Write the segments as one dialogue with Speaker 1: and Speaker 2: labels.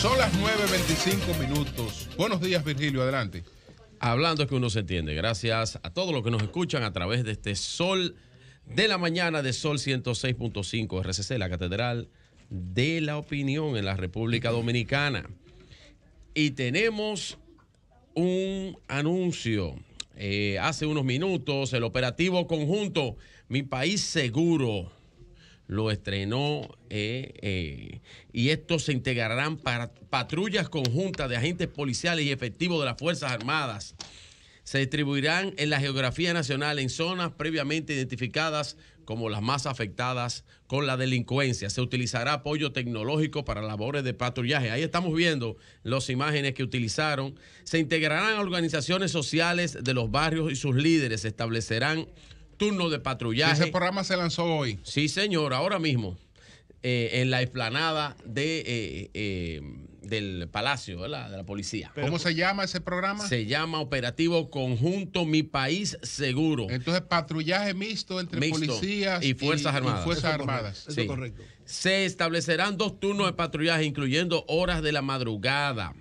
Speaker 1: Son las 9.25 minutos. Buenos días, Virgilio, adelante. Hablando es que uno se entiende. Gracias a todos los que nos escuchan a través de este sol de la mañana de Sol 106.5 RCC, la Catedral de la Opinión en la República Dominicana. Y tenemos un anuncio. Eh, hace unos minutos, el operativo conjunto Mi País Seguro lo estrenó eh, eh, y estos se integrarán para patrullas conjuntas de agentes policiales y efectivos de las Fuerzas Armadas. Se distribuirán en la geografía nacional en zonas previamente identificadas como las más afectadas con la delincuencia. Se utilizará apoyo tecnológico para labores de patrullaje. Ahí estamos viendo las imágenes que utilizaron. Se integrarán organizaciones sociales de los barrios y sus líderes. Se establecerán turno de patrullaje. Ese programa se lanzó hoy. Sí, señor, ahora mismo. Eh, en la explanada de, eh, eh, del Palacio de la Policía. ¿Cómo se llama ese programa? Se llama Operativo Conjunto Mi País Seguro. Entonces, patrullaje mixto entre policías y Fuerzas Armadas. fuerzas Se establecerán dos turnos de patrullaje, incluyendo horas de la madrugada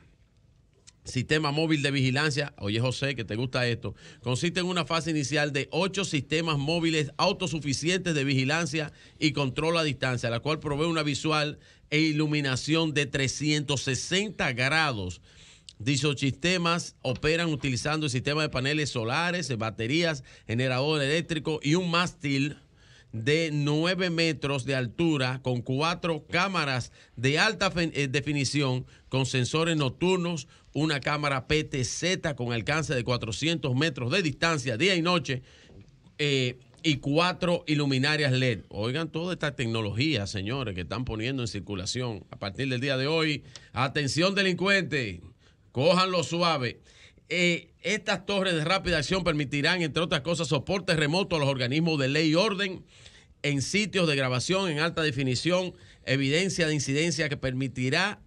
Speaker 1: sistema móvil de vigilancia, oye José, que te gusta esto, consiste en una fase inicial de ocho sistemas móviles autosuficientes de vigilancia y control a distancia, la cual provee una visual e iluminación de 360 grados. Dichos sistemas operan utilizando el sistema de paneles solares, baterías, generador eléctrico y un mástil de 9 metros de altura con cuatro cámaras de alta eh, definición con sensores nocturnos, una cámara PTZ con alcance de 400 metros de distancia día y noche eh, y cuatro iluminarias LED. Oigan toda esta tecnología, señores, que están poniendo en circulación a partir del día de hoy. Atención delincuentes, lo suave. Eh, estas torres de rápida acción permitirán, entre otras cosas, soporte remoto a los organismos de ley y orden en sitios de grabación en alta definición, evidencia de incidencia que permitirá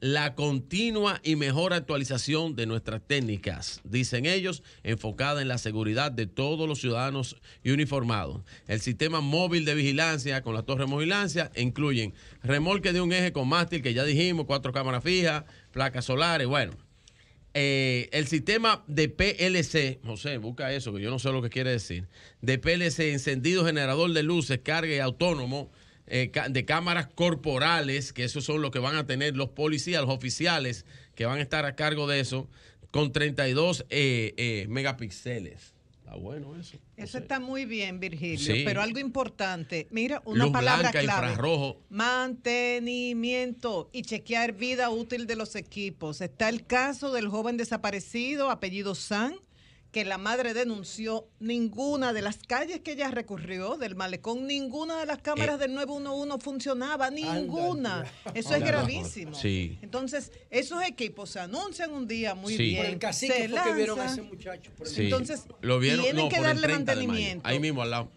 Speaker 1: la continua y mejor actualización de nuestras técnicas, dicen ellos, enfocada en la seguridad de todos los ciudadanos y uniformados. El sistema móvil de vigilancia con las torres de vigilancia incluyen remolque de un eje con mástil, que ya dijimos, cuatro cámaras fijas, placas solares, bueno. Eh, el sistema de PLC, José, busca eso, que yo no sé lo que quiere decir, de PLC, encendido generador de luces, carga y autónomo, eh, de cámaras corporales, que esos son los que van a tener los policías, los oficiales, que van a estar a cargo de eso, con 32 eh, eh, megapíxeles bueno eso. eso está muy bien, Virgilio. Pero algo importante. Mira, una palabra clave. Mantenimiento y chequear vida útil de los equipos. Está el caso del joven desaparecido, apellido San que la madre denunció ninguna de las calles que ella recurrió del malecón, ninguna de las eh, cámaras del 911 funcionaba, ninguna. eso es gravísimo. Entonces, esos equipos se anuncian un día muy bien. el que vieron a ese muchacho. Entonces, tienen que darle mantenimiento. Ahí mismo al lado.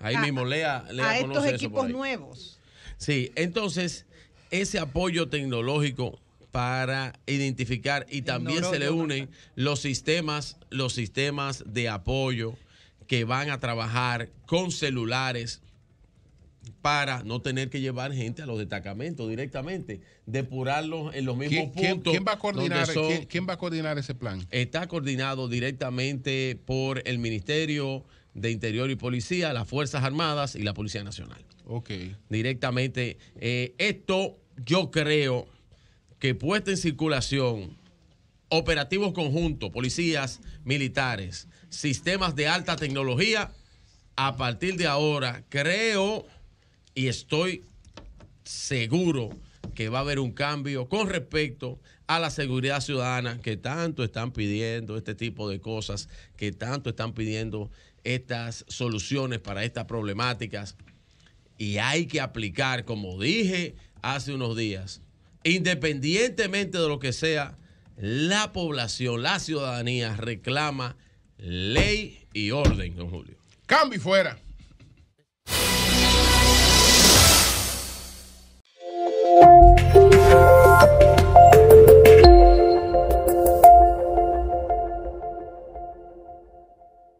Speaker 1: Ahí mismo, Lea, Lea a estos equipos nuevos. Sí, entonces, ese apoyo tecnológico para identificar y también se le unen los sistemas, los sistemas de apoyo que van a trabajar con celulares para no tener que llevar gente a los destacamentos directamente, depurarlos en los mismos puntos. ¿quién va, a coordinar, ese plan? Está coordinado directamente por el Ministerio de Interior y Policía, las Fuerzas Armadas y la Policía Nacional. Ok. Directamente. Eh, esto yo creo que puesta en circulación operativos conjuntos, policías, militares, sistemas de alta tecnología, a partir de ahora creo y estoy seguro que va a haber un cambio con respecto a la seguridad ciudadana que tanto están pidiendo, este tipo de cosas, que tanto están pidiendo estas soluciones para estas problemáticas. Y hay que aplicar, como dije hace unos días, independientemente de lo que sea, la población, la ciudadanía reclama ley y orden, don Julio. Cambio y fuera.